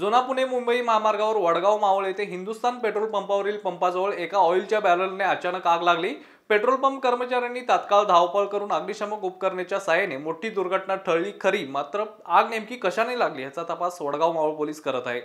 जुना पुणे मुंबई महामार्गावर वडगाव मावळ येथे हिंदुस्थान पेट्रोल पंपावरील पंपाजवळ एका ऑइलच्या बॅरलने अचानक आग लागली पेट्रोल पंप कर्मचाऱ्यांनी तात्काळ धावपळ करून अग्निशमक उपकरणाच्या साहाय्याने मोठी दुर्घटना ठळली खरी मात्र आग नेमकी कशाने लागली याचा तपास वडगाव मावळ पोलीस करत आहे